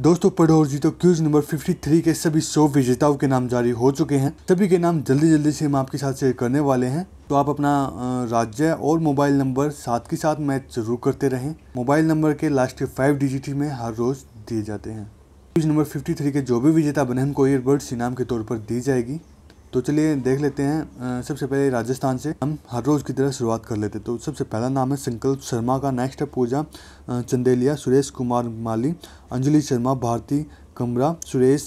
दोस्तों पढ़ो जीतो क्यूज नंबर 53 के सभी सौ विजेताओं के नाम जारी हो चुके हैं सभी के नाम जल्दी जल्दी से हम आपके साथ शेयर करने वाले हैं तो आप अपना राज्य और मोबाइल नंबर साथ के साथ मैच जरूर करते रहें मोबाइल नंबर के लास्ट फाइव डिजिट में हर रोज दिए जाते हैं क्यूज नंबर फिफ्टी के जो भी विजेता बने उनको ईयरबर्ड्स इनाम के तौर पर दी जाएगी तो चलिए देख लेते हैं सबसे पहले राजस्थान से हम हर रोज़ की तरह शुरुआत कर लेते तो सबसे पहला नाम है संकल्प शर्मा का नेक्स्ट है पूजा चंदेलिया सुरेश कुमार माली अंजलि शर्मा भारती कमरा सुरेश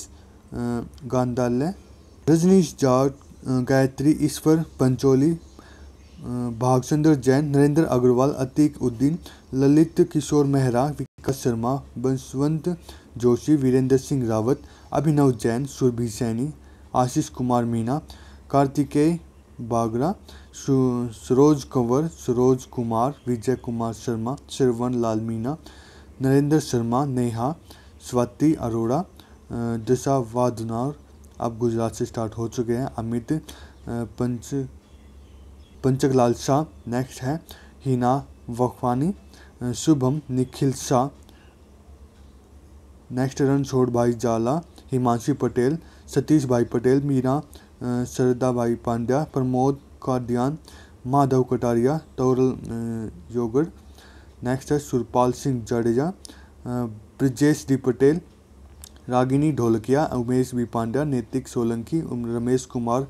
गांधाल्य रजनीश जाट गायत्री ईश्वर पंचोली भागचंद्र जैन नरेंद्र अग्रवाल अतीक उद्दीन ललित किशोर मेहरा विकास शर्मा बंशवंत जोशी वीरेंद्र सिंह रावत अभिनव जैन सुरभि सैनी आशीष कुमार मीणा कार्तिकेय बागरा सरोज कंवर सरोज कुमार विजय कुमार शर्मा श्रवण लाल मीणा नरेंद्र शर्मा नेहा स्वाति अरोड़ा दिशा वादनार अब गुजरात से स्टार्ट हो चुके हैं अमित पंच पंचक लाल शाह नेक्स्ट है हिना वखवानी शुभम निखिल शाह नेक्स्ट रन छोड़ भाई जाला हिमांशी पटेल सतीश भाई पटेल मीरा श्रद्धा भाई पांड्या प्रमोद कादियान माधव कटारिया तौरल योगड़ नेक्स्ट है सुरपाल सिंह जडेजा ब्रजेश डी पटेल रागिनी ढोलकिया उमेश बी पांड्या नैतिक सोलंकी रमेश कुमार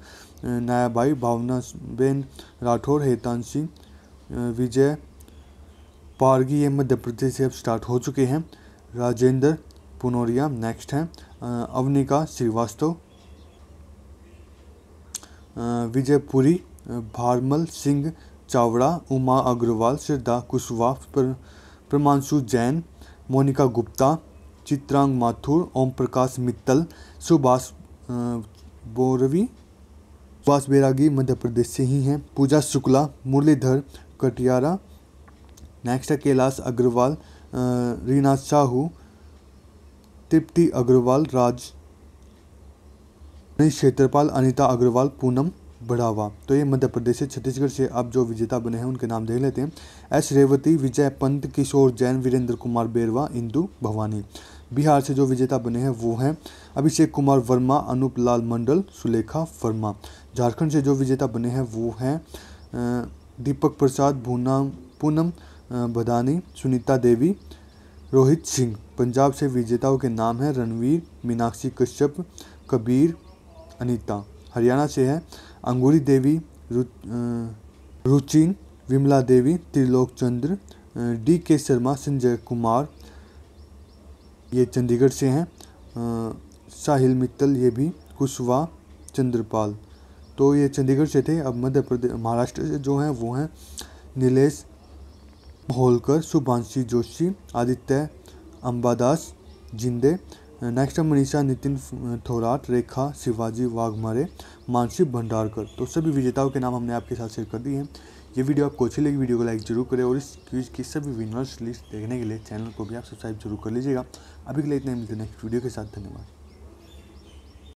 भाई भावना बेन राठौर हेतान सिंह विजय पारगी ये मध्य प्रदेश से अब स्टार्ट हो चुके हैं राजेंद्र पुनौरिया नेक्स्ट हैं अवनिका श्रीवास्तव विजयपुरी भारमल सिंह चावड़ा उमा अग्रवाल श्रद्धा कुशवाहा परमांशु प्रमांशु जैन मोनिका गुप्ता चित्रांग माथुर ओम प्रकाश मित्तल सुभाष बोरवी सुभाष बैरागी मध्य प्रदेश से ही हैं पूजा शुक्ला मुरलीधर कटियारा नेक्स्ट है कैलाश अग्रवाल रीना साहू तृप्ति अग्रवाल राज क्षेत्रपाल अनिता अग्रवाल पूनम बढ़ावा तो ये मध्य प्रदेश से छत्तीसगढ़ से अब जो विजेता बने हैं उनके नाम देख लेते हैं एस रेवती विजय पंत किशोर जैन वीरेंद्र कुमार बेरवा इंदु भवानी बिहार से जो विजेता बने हैं वो हैं अभिषेक कुमार वर्मा अनूप लाल मंडल सुलेखा वर्मा झारखंड से जो विजेता बने हैं वो हैं दीपक प्रसाद भूना पूनम भदानी सुनीता देवी रोहित सिंह पंजाब से विजेताओं के नाम हैं रणवीर मीनाक्षी कश्यप कबीर अनीता हरियाणा से है अंगूरी देवी रुचिन विमला देवी त्रिलोक चंद्र डी के शर्मा संजय कुमार ये चंडीगढ़ से हैं साहिल मित्तल ये भी कुशवा चंद्रपाल तो ये चंडीगढ़ से थे अब मध्य प्रदेश महाराष्ट्र से जो हैं वो हैं नीलेश होलकर शुभांशी जोशी आदित्य अंबादास जिंदे नेक्स्ट है मनीषा नितिन थोराट रेखा शिवाजी वाघमारे मानसी भंडारकर तो सभी विजेताओं के नाम हमने आपके साथ शेयर कर दिए हैं ये वीडियो आपको अच्छी लगी वीडियो को लाइक जरूर करें और इस क्यूज की सभी विनर्स लिस्ट देखने के लिए चैनल को भी आप सब्सक्राइब जरूर कर लीजिएगा अभी के लिए इतना मिलते नेक्स्ट वीडियो के साथ धन्यवाद